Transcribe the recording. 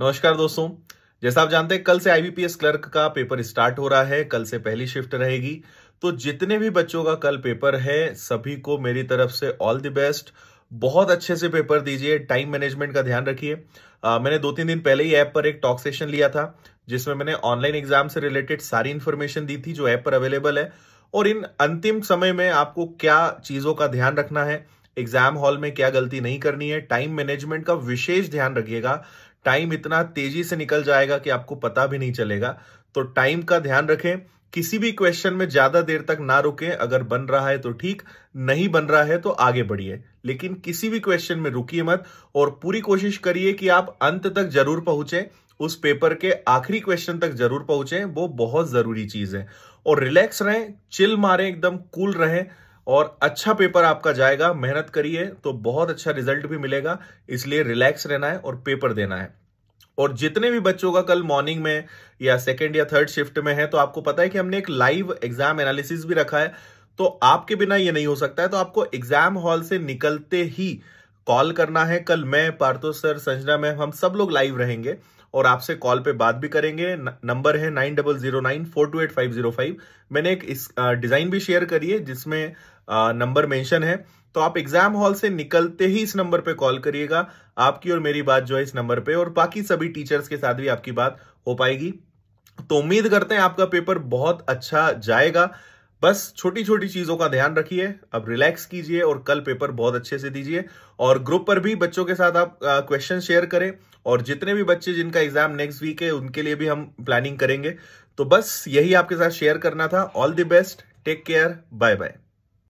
नमस्कार दोस्तों जैसा आप जानते हैं कल से आईबीपीएस क्लर्क का पेपर स्टार्ट हो रहा है कल से पहली शिफ्ट रहेगी तो जितने भी बच्चों का कल पेपर है सभी को मेरी तरफ से ऑल द बेस्ट बहुत अच्छे से पेपर दीजिए टाइम मैनेजमेंट का ध्यान रखिए मैंने दो तीन दिन पहले ही ऐप पर एक टॉक सेशन लिया था जिसमें मैंने ऑनलाइन एग्जाम से रिलेटेड सारी इन्फॉर्मेशन दी थी जो ऐप पर अवेलेबल है और इन अंतिम समय में आपको क्या चीज़ों का ध्यान रखना है एग्जाम हॉल में क्या गलती नहीं करनी है टाइम मैनेजमेंट का विशेष ध्यान रखिएगा टाइम इतना तेजी से निकल जाएगा कि आपको पता भी नहीं चलेगा तो टाइम का ध्यान रखें किसी भी क्वेश्चन में ज्यादा देर तक ना रुके अगर बन रहा है तो ठीक नहीं बन रहा है तो आगे बढ़िए लेकिन किसी भी क्वेश्चन में रुकिए मत और पूरी कोशिश करिए कि आप अंत तक जरूर पहुंचे उस पेपर के आखिरी क्वेश्चन तक जरूर पहुंचे वो बहुत जरूरी चीज है और रिलैक्स रहें चिल मारें एकदम कूल रहें और अच्छा पेपर आपका जाएगा मेहनत करिए तो बहुत अच्छा रिजल्ट भी मिलेगा इसलिए रिलैक्स रहना है और पेपर देना है और जितने भी बच्चों का कल मॉर्निंग में या सेकेंड या थर्ड शिफ्ट में है तो आपको पता है कि हमने एक लाइव एग्जाम एनालिसिस भी रखा है तो आपके बिना ये नहीं हो सकता है तो आपको एग्जाम हॉल से निकलते ही कॉल करना है कल मैं पार्थो सर संजना मैम हम सब लोग लाइव रहेंगे और आपसे कॉल पे बात भी करेंगे नंबर है nine double zero nine four two eight five zero five मैंने एक डिज़ाइन भी शेयर करी है जिसमें नंबर मेंशन है तो आप एग्जाम हॉल से निकलते ही इस नंबर पे कॉल करिएगा आपकी और मेरी बात जो है इस नंबर पे और बाकी सभी टीचर्स के साथ भी आपकी बात हो पाएगी तो उम्मीद करते हैं आपका पेपर बहुत अच्छा जाएगा बस छोटी छोटी चीजों का ध्यान रखिए अब रिलैक्स कीजिए और कल पेपर बहुत अच्छे से दीजिए और ग्रुप पर भी बच्चों के साथ आप क्वेश्चन शेयर करें और जितने भी बच्चे जिनका एग्जाम नेक्स्ट वीक है उनके लिए भी हम प्लानिंग करेंगे तो बस यही आपके साथ शेयर करना था all the best take care bye bye